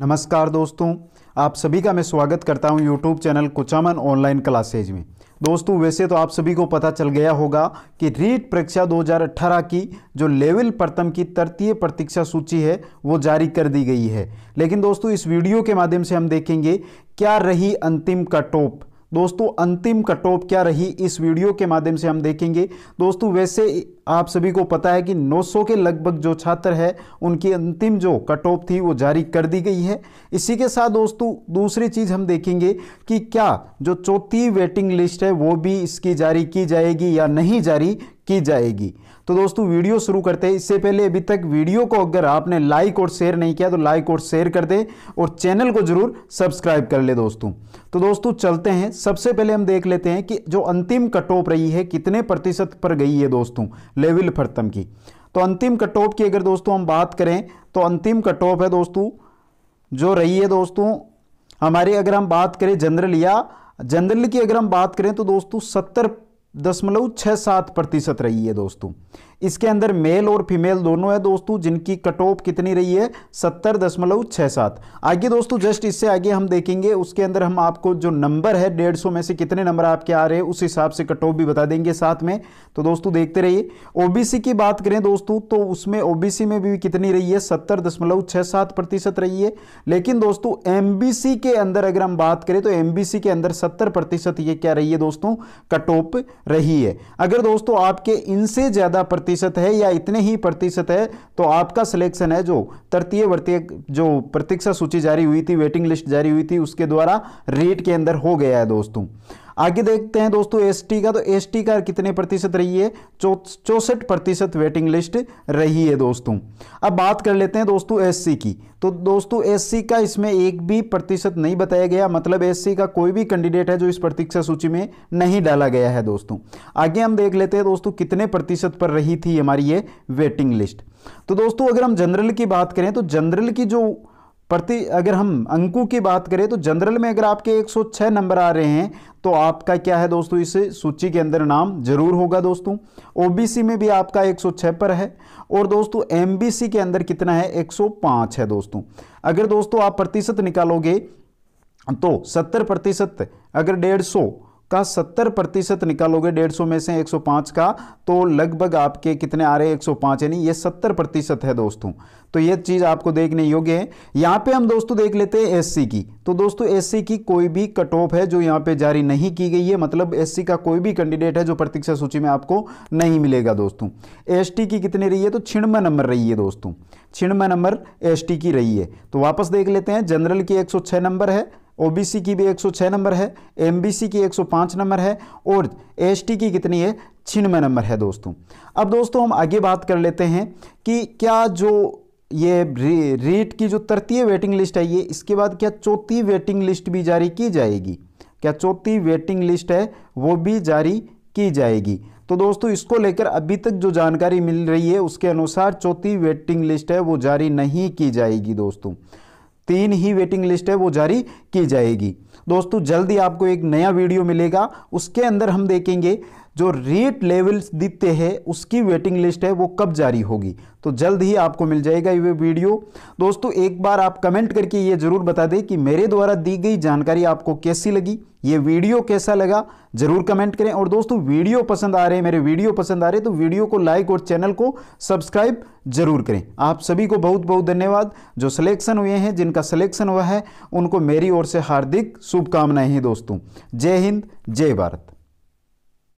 नमस्कार दोस्तों आप सभी का मैं स्वागत करता हूं YouTube channel Kuchaman online classes में दोस्तों वैसे तो आप सभी को पता चल गया होगा कि रीट परीक्षा 2018 की जो लेवल प्रथम की तृतीय प्रतीक्षा सूची है वो जारी कर दी गई है लेकिन दोस्तों इस वीडियो के माध्यम से हम देखेंगे क्या रही अंतिम का ऑफ दोस्तों अंतिम कट ऑफ क्या रही इस वीडियो के माध्यम से हम देखेंगे दोस्तों वैसे आप सभी को पता है कि 900 के लगभग जो छात्र है उनकी अंतिम जो कट ऑफ थी वो जारी कर दी गई है इसी के साथ दोस्तों दूसरी चीज़ हम देखेंगे कि क्या जो चौथी वेटिंग लिस्ट है वो भी इसकी जारी की जाएगी या नहीं जारी की जाएगी तो दोस्तों वीडियो शुरू करते हैं इससे पहले अभी तक वीडियो को अगर आपने लाइक और शेयर नहीं किया तो लाइक और शेयर कर दे और चैनल को जरूर सब्सक्राइब कर ले दोस्तों तो दोस्तों चलते हैं सबसे पहले हम देख लेते हैं कि जो अंतिम कट ऑफ रही है कितने प्रतिशत पर गई है दोस्तों लेविल फरतम की तो अंतिम कट ऑफ की अगर दोस्तों हम बात करें तो अंतिम कट ऑफ है दोस्तों जो रही है दोस्तों हमारी अगर हम बात करें जनरल या जनरल की अगर हम बात करें तो दोस्तों सत्तर दशमलव छः सात प्रतिशत रही है दोस्तों इसके अंदर मेल और फीमेल दोनों है दोस्तों जिनकी कट ऑफ कितनी रही है सत्तर दशमलव छः सात आगे दोस्तों जस्ट इससे आगे हम देखेंगे उसके अंदर हम आपको जो नंबर है डेढ़ सौ में से कितने नंबर आपके आ रहे हैं उस हिसाब से कट ऑफ भी बता देंगे साथ में तो दोस्तों देखते रहिए ओबीसी की बात करें दोस्तों तो उसमें ओबीसी में भी कितनी रही है सत्तर दशमलव छः सात प्रतिशत रही है लेकिन दोस्तों एम के अंदर अगर हम बात करें तो एम के अंदर सत्तर प्रतिशत ये क्या रही है दोस्तों कट ऑफ रही है अगर दोस्तों आपके इनसे ज़्यादा प्रतिशत है या इतने ही प्रतिशत है तो आपका सिलेक्शन है जो तृतीय वर्तीय जो प्रतीक्षा सूची जारी हुई थी वेटिंग लिस्ट जारी हुई थी उसके द्वारा रेट के अंदर हो गया है दोस्तों आगे देखते हैं दोस्तों एसटी का तो एसटी का कितने प्रतिशत रही है चौसठ प्रतिशत वेटिंग लिस्ट रही है दोस्तों अब बात कर लेते हैं दोस्तों एससी की तो दोस्तों एससी का इसमें एक भी प्रतिशत नहीं बताया गया मतलब एससी का कोई भी कैंडिडेट है जो इस प्रतीक्षा सूची में नहीं डाला गया है दोस्तों आगे हम देख लेते हैं दोस्तों कितने प्रतिशत पर रही थी हमारी ये वेटिंग लिस्ट तो दोस्तों अगर हम जनरल की बात करें तो जनरल की जो प्रति अगर हम अंकों की बात करें तो जनरल में अगर आपके 106 नंबर आ रहे हैं तो आपका क्या है दोस्तों इस सूची के अंदर नाम जरूर होगा दोस्तों ओबीसी में भी आपका 106 पर है और दोस्तों एमबीसी के अंदर कितना है 105 है दोस्तों अगर दोस्तों आप प्रतिशत निकालोगे तो 70 प्रतिशत अगर डेढ़ का 70 प्रतिशत निकालोगे 150 में से 105 का तो लगभग आपके कितने आ रहे हैं 105 यानी ये 70 प्रतिशत है दोस्तों तो ये चीज़ आपको देखने योग्य है यहाँ पे हम दोस्तों देख लेते हैं एससी की तो दोस्तों एससी की कोई भी कट ऑफ है जो यहाँ पे जारी नहीं की गई है मतलब एससी का कोई भी कैंडिडेट है जो प्रतीक्षा सूची में आपको नहीं मिलेगा दोस्तों एस की कितनी रही है तो छिणमा नंबर रही है दोस्तों छिणमा नंबर एस की रही है तो वापस देख लेते हैं जनरल की एक नंबर है ओबीसी की भी 106 नंबर है एमबीसी की 105 नंबर है और एसटी की कितनी है छिन्नवे नंबर है दोस्तों अब दोस्तों हम आगे बात कर लेते हैं कि क्या जो ये रीट की जो तृतीय वेटिंग लिस्ट है ये इसके बाद क्या चौथी वेटिंग लिस्ट भी जारी की जाएगी क्या चौथी वेटिंग लिस्ट है वो भी जारी की जाएगी तो दोस्तों इसको लेकर अभी तक जो जानकारी मिल रही है उसके अनुसार चौथी वेटिंग लिस्ट है वो जारी नहीं की जाएगी दोस्तों तीन ही वेटिंग लिस्ट है वो जारी की जाएगी दोस्तों जल्दी आपको एक नया वीडियो मिलेगा उसके अंदर हम देखेंगे जो रेट लेवल्स दिखते हैं उसकी वेटिंग लिस्ट है वो कब जारी होगी तो जल्द ही आपको मिल जाएगा ये वीडियो दोस्तों एक बार आप कमेंट करके ये ज़रूर बता दें कि मेरे द्वारा दी गई जानकारी आपको कैसी लगी ये वीडियो कैसा लगा ज़रूर कमेंट करें और दोस्तों वीडियो पसंद आ रहे हैं मेरे वीडियो पसंद आ रहे हैं तो वीडियो को लाइक और चैनल को सब्सक्राइब जरूर करें आप सभी को बहुत बहुत धन्यवाद जो सिलेक्शन हुए हैं जिनका सिलेक्शन हुआ है उनको मेरी ओर से हार्दिक शुभकामनाएं हैं दोस्तों जय हिंद जय भारत